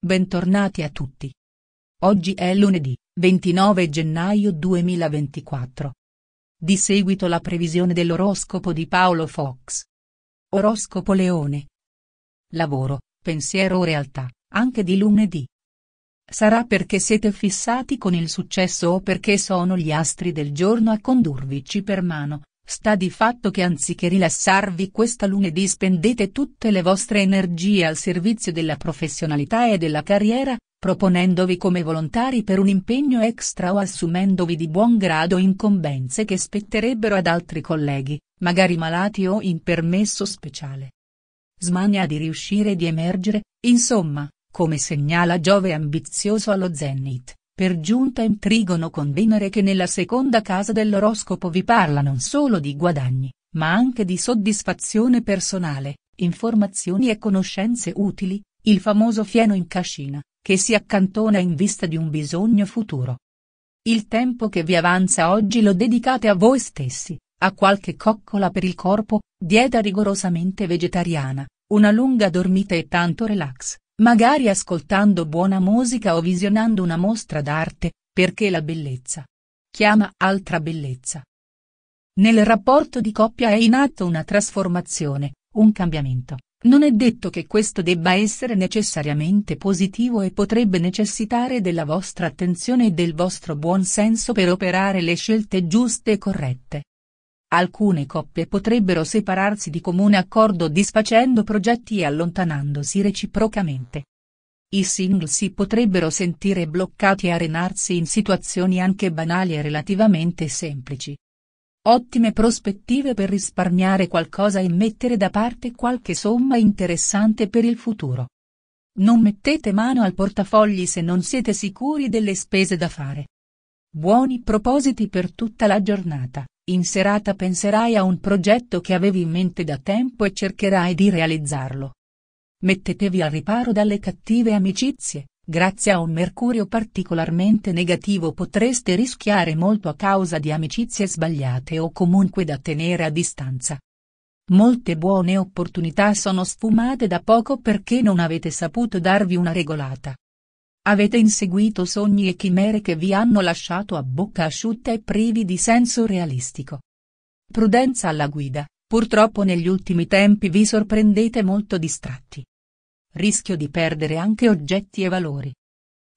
Bentornati a tutti. Oggi è lunedì, 29 gennaio 2024. Di seguito la previsione dell'oroscopo di Paolo Fox. Oroscopo Leone. Lavoro, pensiero o realtà, anche di lunedì. Sarà perché siete fissati con il successo o perché sono gli astri del giorno a condurvici per mano, Sta di fatto che anziché rilassarvi questa lunedì spendete tutte le vostre energie al servizio della professionalità e della carriera, proponendovi come volontari per un impegno extra o assumendovi di buon grado incombenze che spetterebbero ad altri colleghi, magari malati o in permesso speciale. Smania di riuscire di emergere, insomma, come segnala Giove ambizioso allo Zenit per giunta in trigono con Venere che nella seconda casa dell'oroscopo vi parla non solo di guadagni, ma anche di soddisfazione personale, informazioni e conoscenze utili, il famoso fieno in cascina, che si accantona in vista di un bisogno futuro. Il tempo che vi avanza oggi lo dedicate a voi stessi, a qualche coccola per il corpo, dieta rigorosamente vegetariana, una lunga dormita e tanto relax, Magari ascoltando buona musica o visionando una mostra d'arte, perché la bellezza chiama altra bellezza. Nel rapporto di coppia è in atto una trasformazione, un cambiamento. Non è detto che questo debba essere necessariamente positivo e potrebbe necessitare della vostra attenzione e del vostro buon senso per operare le scelte giuste e corrette. Alcune coppie potrebbero separarsi di comune accordo disfacendo progetti e allontanandosi reciprocamente. I single si potrebbero sentire bloccati e arenarsi in situazioni anche banali e relativamente semplici. Ottime prospettive per risparmiare qualcosa e mettere da parte qualche somma interessante per il futuro. Non mettete mano al portafogli se non siete sicuri delle spese da fare. Buoni propositi per tutta la giornata. In serata penserai a un progetto che avevi in mente da tempo e cercherai di realizzarlo. Mettetevi al riparo dalle cattive amicizie, grazie a un mercurio particolarmente negativo potreste rischiare molto a causa di amicizie sbagliate o comunque da tenere a distanza. Molte buone opportunità sono sfumate da poco perché non avete saputo darvi una regolata. Avete inseguito sogni e chimere che vi hanno lasciato a bocca asciutta e privi di senso realistico. Prudenza alla guida, purtroppo negli ultimi tempi vi sorprendete molto distratti. Rischio di perdere anche oggetti e valori.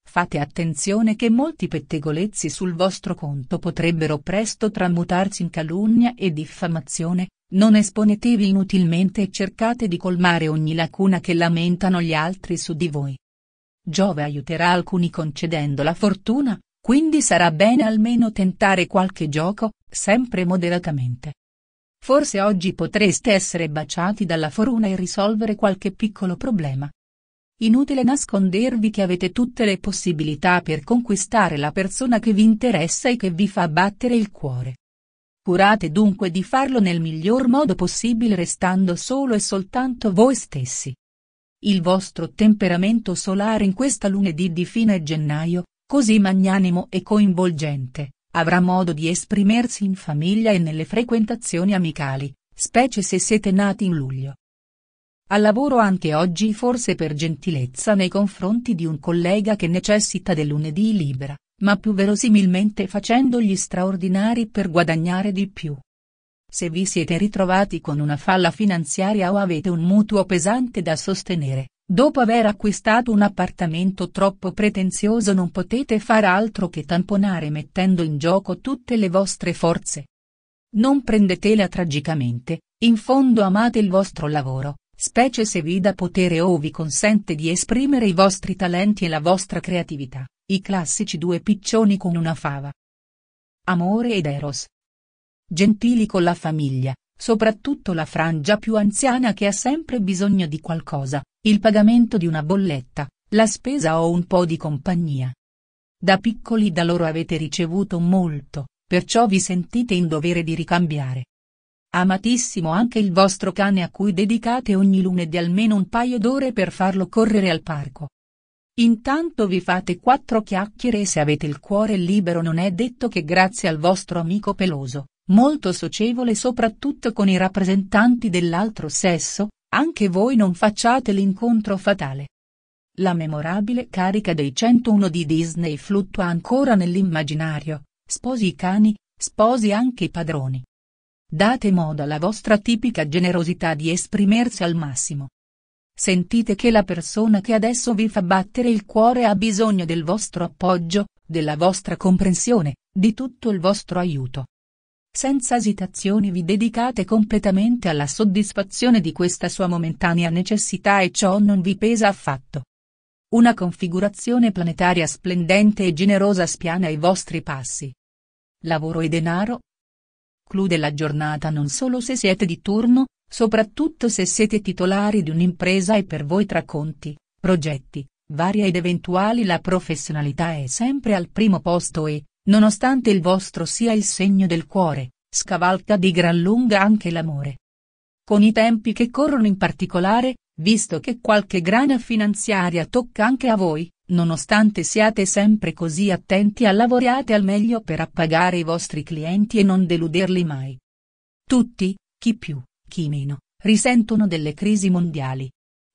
Fate attenzione che molti pettegolezzi sul vostro conto potrebbero presto tramutarsi in calunnia e diffamazione, non esponetevi inutilmente e cercate di colmare ogni lacuna che lamentano gli altri su di voi. Giove aiuterà alcuni concedendo la fortuna, quindi sarà bene almeno tentare qualche gioco, sempre moderatamente. Forse oggi potreste essere baciati dalla foruna e risolvere qualche piccolo problema. Inutile nascondervi che avete tutte le possibilità per conquistare la persona che vi interessa e che vi fa battere il cuore. Curate dunque di farlo nel miglior modo possibile restando solo e soltanto voi stessi il vostro temperamento solare in questa lunedì di fine gennaio, così magnanimo e coinvolgente, avrà modo di esprimersi in famiglia e nelle frequentazioni amicali, specie se siete nati in luglio. Al lavoro anche oggi forse per gentilezza nei confronti di un collega che necessita del lunedì libera, ma più verosimilmente facendo gli straordinari per guadagnare di più. Se vi siete ritrovati con una falla finanziaria o avete un mutuo pesante da sostenere, dopo aver acquistato un appartamento troppo pretenzioso non potete far altro che tamponare mettendo in gioco tutte le vostre forze. Non prendetela tragicamente, in fondo amate il vostro lavoro, specie se vi dà potere o vi consente di esprimere i vostri talenti e la vostra creatività, i classici due piccioni con una fava. Amore ed Eros, Gentili con la famiglia, soprattutto la frangia più anziana che ha sempre bisogno di qualcosa, il pagamento di una bolletta, la spesa o un po' di compagnia. Da piccoli da loro avete ricevuto molto, perciò vi sentite in dovere di ricambiare. Amatissimo anche il vostro cane a cui dedicate ogni lunedì almeno un paio d'ore per farlo correre al parco. Intanto vi fate quattro chiacchiere e se avete il cuore libero non è detto che grazie al vostro amico peloso, molto socievole soprattutto con i rappresentanti dell'altro sesso, anche voi non facciate l'incontro fatale. La memorabile carica dei 101 di Disney fluttua ancora nell'immaginario, sposi i cani, sposi anche i padroni. Date modo alla vostra tipica generosità di esprimersi al massimo. Sentite che la persona che adesso vi fa battere il cuore ha bisogno del vostro appoggio, della vostra comprensione, di tutto il vostro aiuto senza esitazioni vi dedicate completamente alla soddisfazione di questa sua momentanea necessità e ciò non vi pesa affatto. Una configurazione planetaria splendente e generosa spiana i vostri passi. Lavoro e denaro. Clude la giornata non solo se siete di turno, soprattutto se siete titolari di un'impresa e per voi tra conti, progetti, varie ed eventuali la professionalità è sempre al primo posto e, Nonostante il vostro sia il segno del cuore, scavalca di gran lunga anche l'amore. Con i tempi che corrono in particolare, visto che qualche grana finanziaria tocca anche a voi, nonostante siate sempre così attenti a lavorare al meglio per appagare i vostri clienti e non deluderli mai. Tutti, chi più, chi meno, risentono delle crisi mondiali.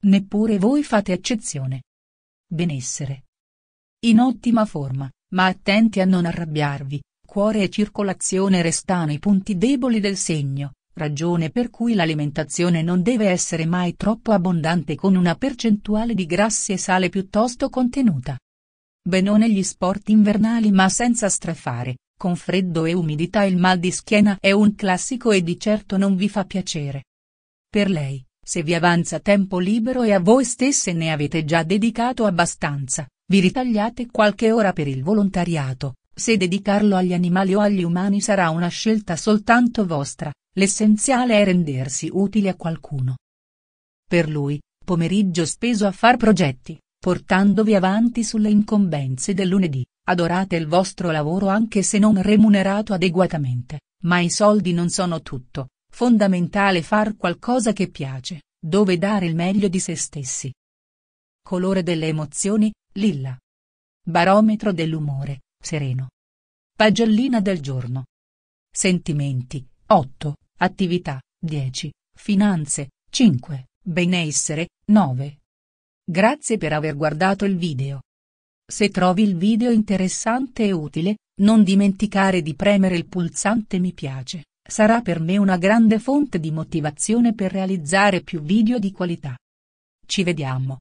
Neppure voi fate eccezione. Benessere. In ottima forma ma attenti a non arrabbiarvi, cuore e circolazione restano i punti deboli del segno, ragione per cui l'alimentazione non deve essere mai troppo abbondante con una percentuale di grassi e sale piuttosto contenuta. Benone gli sport invernali ma senza strafare, con freddo e umidità il mal di schiena è un classico e di certo non vi fa piacere. Per lei, se vi avanza tempo libero e a voi stesse ne avete già dedicato abbastanza, vi ritagliate qualche ora per il volontariato, se dedicarlo agli animali o agli umani sarà una scelta soltanto vostra, l'essenziale è rendersi utili a qualcuno. Per lui, pomeriggio speso a far progetti, portandovi avanti sulle incombenze del lunedì, adorate il vostro lavoro anche se non remunerato adeguatamente, ma i soldi non sono tutto, fondamentale far qualcosa che piace, dove dare il meglio di se stessi. Colore delle emozioni, Lilla. Barometro dell'umore, sereno. Pagellina del giorno. Sentimenti, 8, attività, 10, finanze, 5, benessere, 9. Grazie per aver guardato il video. Se trovi il video interessante e utile, non dimenticare di premere il pulsante mi piace, sarà per me una grande fonte di motivazione per realizzare più video di qualità. Ci vediamo.